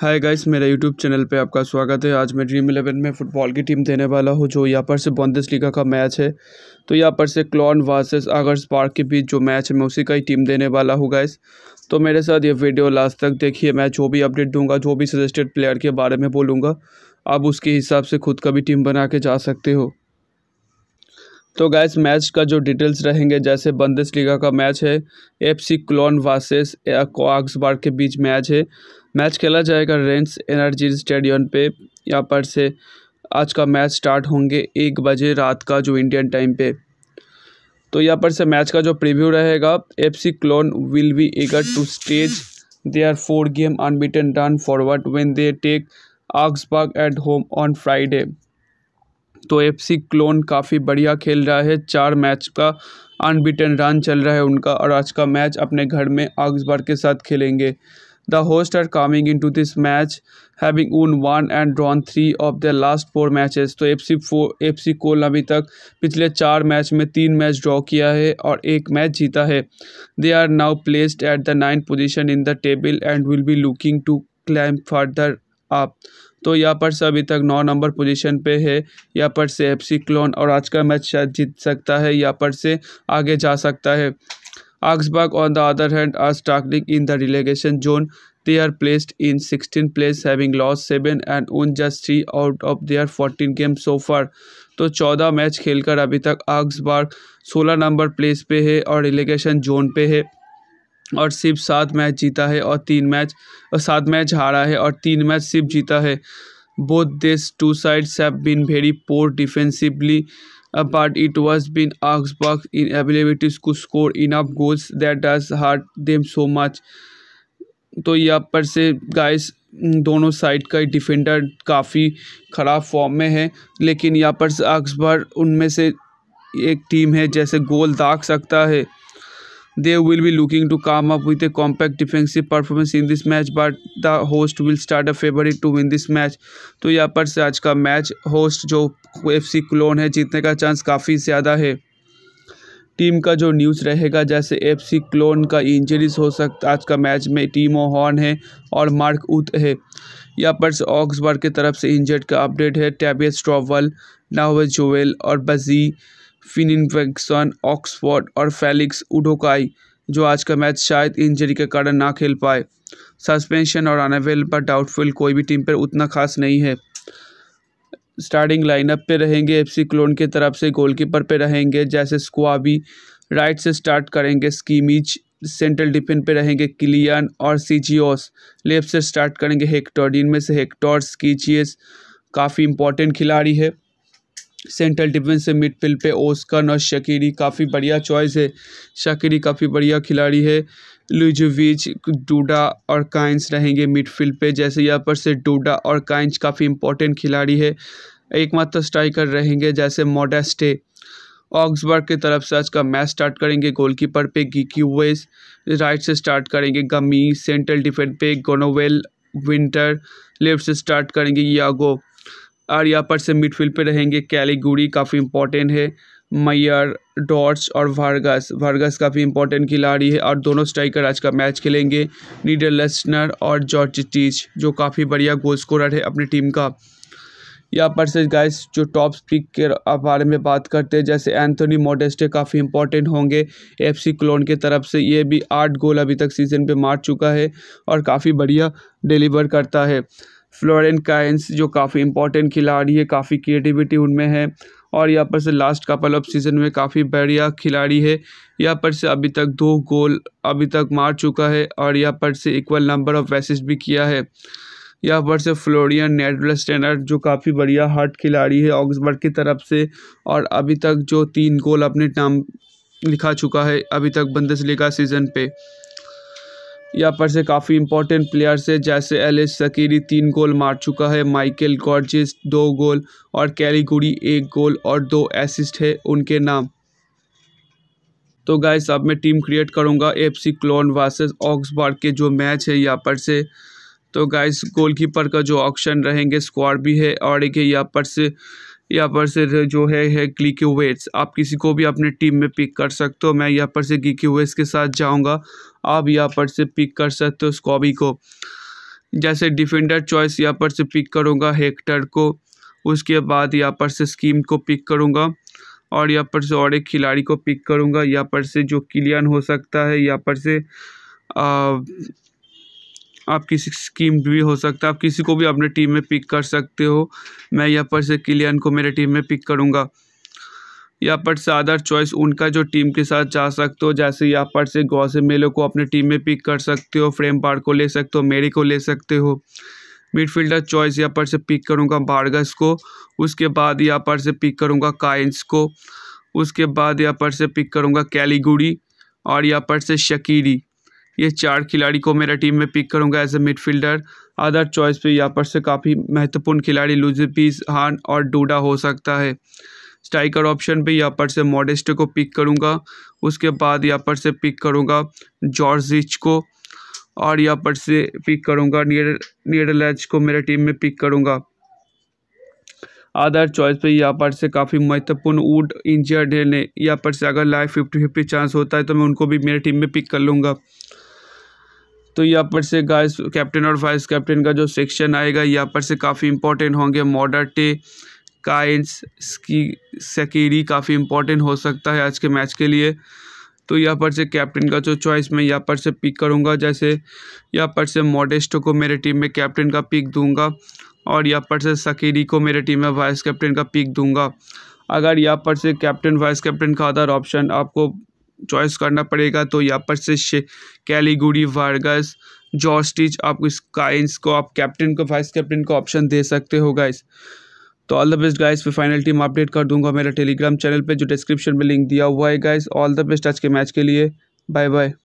हाय guys मेरा YouTube channel पे आपका स्वागत है आज मैं ड्रीम इलेवन में फुटबॉल की टीम देने वाला हूँ जो यहाँ पर से बॉन्देस लीगा का मैच है तो यहाँ पर से क्लॉन वर्सेस आगर्स पार्क के बीच जो मैच है मैं उसी का ही टीम देने वाला हूँ गाइस तो मेरे साथ ये वीडियो लास्ट तक देखिए मैं जो भी अपडेट दूंगा जो भी सजेस्टेड प्लेयर के बारे में बोलूँगा आप उसके हिसाब से खुद का भी टीम बना के जा सकते हो तो गैस मैच का जो डिटेल्स रहेंगे जैसे बंदिस लीगा का मैच है एफ सी क्लोन वासेस बार के बीच मैच है मैच खेला जाएगा रेंस एनर्जी स्टेडियम पे यहाँ पर से आज का मैच स्टार्ट होंगे एक बजे रात का जो इंडियन टाइम पे तो यहाँ पर से मैच का जो प्रीव्यू रहेगा F C Koln will be eager to stage their four game unbeaten run forward when they take Augsburg at home on Friday तो एफ सी क्लोन काफ़ी बढ़िया खेल रहा है चार मैच का अनबीटन रन चल रहा है उनका और आज का मैच अपने घर में आग्सबार के साथ खेलेंगे the host are coming in to this match having won one and drawn three of the last four matches तो F C four F C Koln अभी तक पिछले चार मैच में तीन मैच ड्रॉ किया है और एक मैच जीता है they are now placed at the nine position in the table and will be looking to climb further up तो यहाँ पर से अभी तक नौ नंबर पोजीशन पे है यहाँ पर से एफ क्लोन और आज का मैच शायद जीत सकता है यहाँ पर से आगे जा सकता है Augsburg on the other hand are starting in the relegation zone they are placed in sixteen place having loss seven and won just three out of their fourteen game so far तो चौदह match खेलकर अभी तक आग्सबर्ग सोलह number place पे है और relegation zone पे है और सिर्फ सात मैच जीता है और तीन मैच और सात मैच हारा है और तीन मैच सिर्फ जीता है both this two sides have been very poor defensively but it was been Augsburg's in abilities को score in up goals that does hurt them so much तो यहाँ पर से गाइस दोनों साइड का डिफेंडर काफ़ी ख़राब फॉर्म में है लेकिन यहाँ पर से अक्सबर उनमें से एक टीम है जैसे गोल दाग सकता है they will be looking to come up with a compact defensive performance in this match but the host will start a favourite to win this match तो यहाँ पर से आज का मैच होस्ट जो एफ सी क्लोन है जीतने का चांस काफ़ी ज़्यादा है टीम का जो न्यूज़ रहेगा जैसे एफ सी क्लोन का इंजरीज हो सकता आज का मैच में टीमो हॉर्न है और मार्क उत है यहाँ पर से ऑक्सबर्ग की तरफ से इंजर्ड का अपडेट है टैबियस ट्रॉवल नावे जोवेल और बजी फिनफिंक्सन ऑक्सफोर्ड और फेलिक्स उडोकाई जो आज का मैच शायद इंजरी के कारण ना खेल पाए सस्पेंशन और अनवेल पर डाउटफुल कोई भी टीम पर उतना खास नहीं है स्टार्टिंग लाइनअप पे रहेंगे एफसी क्लोन की तरफ से गोलकीपर पे रहेंगे जैसे स्क्वाबी राइट से स्टार्ट करेंगे स्कीमिच सेंट्रल डिफेंस पे रहेंगे किलियन और सीजीओस लेफ्ट से स्टार्ट करेंगे हेक्टोर इनमें से हेक्टोर स्कीचियस काफ़ी इंपॉर्टेंट खिलाड़ी है सेंट्रल डिफेंस मिड फील्ड पे ओस्कन और शकीरी काफ़ी बढ़िया चॉइस है शकीरी काफ़ी बढ़िया खिलाड़ी है लुजोविच डूडा और काइंस रहेंगे मिडफील्ड पे जैसे यहाँ पर से डूडा और काइंस काफ़ी इंपॉर्टेंट खिलाड़ी है एकमात्र स्ट्राइकर रहेंगे जैसे मोडेस्टे ऑक्सबर्ग की तरफ से आज का मैच स्टार्ट करेंगे गोलकीपर पे गिकी वेस राइट से स्टार्ट करेंगे गमी सेंट्रल डिफेंस पे गोनोवेल विंटर लेफ्ट से स्टार्ट करेंगे यागो और यहाँ पर से मिडफील्ड पे रहेंगे कैलीगुड़ी काफ़ी इंपॉर्टेंट है मैयर डॉट्स और वर्गस वर्गस काफ़ी इंपॉर्टेंट खिलाड़ी है और दोनों स्ट्राइकर आज का मैच खेलेंगे नीडर लेस्नर और जॉर्ज टीच जो काफ़ी बढ़िया गोल स्कोरर है अपनी टीम का यहाँ पर से गाइस जो टॉप स्पिक के बारे में बात करते हैं जैसे एंथोनी मोडेस्टे काफ़ी इंपॉर्टेंट होंगे एफसी क्लोन के तरफ से ये भी आठ गोल अभी तक सीज़न पे मार चुका है और काफ़ी बढ़िया डिलीवर करता है फ्लोरेंट काइंस जो काफ़ी इंपॉर्टेंट खिलाड़ी है काफ़ी क्रिएटिविटी उनमें है और यहाँ पर से लास्ट कपल ऑफ सीज़न में काफ़ी बढ़िया खिलाड़ी है यहाँ पर से अभी तक दो गोल अभी तक मार चुका है और यहाँ पर से इक्वल नंबर ऑफ वैसेज भी किया है यहाँ पर से फ्लोरियन नेडलस स्टैंडर्ड जो काफ़ी बढ़िया हार्ट खिलाड़ी है ऑक्सबर्ग की तरफ से और अभी तक जो तीन गोल अपने नाम लिखा चुका है अभी तक बंदस लिखा सीज़न पे यहाँ पर से काफ़ी इंपॉर्टेंट प्लेयर्स है जैसे एल एस सकीरी तीन गोल मार चुका है माइकल गॉर्जिस दो गोल और कैलीगुड़ी एक गोल और दो एसिस्ट है उनके नाम तो गाइस अब मैं टीम क्रिएट करूंगा F C Köln versus Augsburg के जो मैच है यहाँ पर से तो गाइस गोलकीपर का जो ऑप्शन रहेंगे स्क्वाड भी है और एक है यहाँ पर से यहाँ पर से जो है है गिकी वेट्स आप किसी को भी अपने टीम में पिक कर सकते हो मैं यहाँ पर से गिकी वेट्स के साथ जाऊँगा आप यहाँ पर से पिक कर सकते हो स्कॉबी को जैसे डिफेंडर चॉइस यहाँ पर से पिक करूँगा हेक्टर को उसके बाद यहाँ पर से स्कीम को पिक करूँगा और यहाँ पर से और एक खिलाड़ी को पिक करूँगा यहाँ पर से जो किलियन हो सकता है यहाँ पर से आ, आप किसी स्कीम भी हो सकता है आप किसी को भी अपने टीम में पिक कर सकते हो मैं यहाँ पर से किलियन को मेरे टीम में पिक करूँगा यहाँ पर से अदर चॉइस उनका जो टीम के साथ जा सकते हो जैसे यहाँ पर से गौसे मेलो को अपने टीम में पिक कर सकते हो फ्रेम पार्क को ले सकते हो मेरी को ले सकते हो मिडफील्डर चॉइस यहाँ पर से पिक करूँगा बार्गस को उसके बाद यहाँ पर से पिक करूँगा काइंस को उसके बाद यहाँ पर से पिक करूँगा कैलीगुड़ी और यहाँ पर से शकीरी ये चार खिलाड़ी को मेरा टीम में पिक करूंगा as a midfielder other choice पे यहाँ पर से काफ़ी महत्वपूर्ण खिलाड़ी लुजपीस हान और डूडा हो सकता है स्ट्राइकर ऑप्शन पे यहाँ पर से मॉडेस्ट को पिक करूँगा उसके बाद यहाँ पर से पिक करूँगा जॉर्जिच को और यहाँ पर से पिक करूँगा नियर नियरलैच को मेरे टीम में पिक करूँगा अदर चॉइस पे यहाँ पर से काफ़ी महत्वपूर्ण वुड इंजर्ड ने यहाँ पर से अगर लाइव फिफ्टी फिफ्टी चांस होता है तो मैं उनको भी मेरे टीम में पिक कर लूँगा तो यहाँ पर से गाइस कैप्टन और वाइस कैप्टन का जो सेक्शन आएगा यहाँ पर से काफ़ी इंपॉर्टेंट होंगे मॉडर्टे काइंस की सकीरी काफ़ी इंपॉर्टेंट हो सकता है आज के मैच के लिए तो यहाँ पर से कैप्टन का जो चॉइस मैं यहाँ पर से पिक करूँगा जैसे यहाँ पर से मॉडेस्टो को मेरे टीम में कैप्टन का पिक दूंगा और यहाँ पर से सकीरी को मेरे टीम में वाइस कैप्टन का पिक दूंगा अगर यहाँ पर से कैप्टन वाइस कैप्टन का अदर ऑप्शन आपको चॉइस करना पड़ेगा तो यहाँ पर से कैलीगुडी वार्गस जॉर्स्टिच आप इस काइंस को आप कैप्टन को वाइस कैप्टन को ऑप्शन दे सकते हो गाइस तो ऑल द बेस्ट गाइस फिर फाइनल टीम अपडेट कर दूंगा मेरा टेलीग्राम चैनल पे जो डिस्क्रिप्शन में लिंक दिया हुआ है गाइस ऑल द बेस्ट आज के मैच के लिए बाय बाय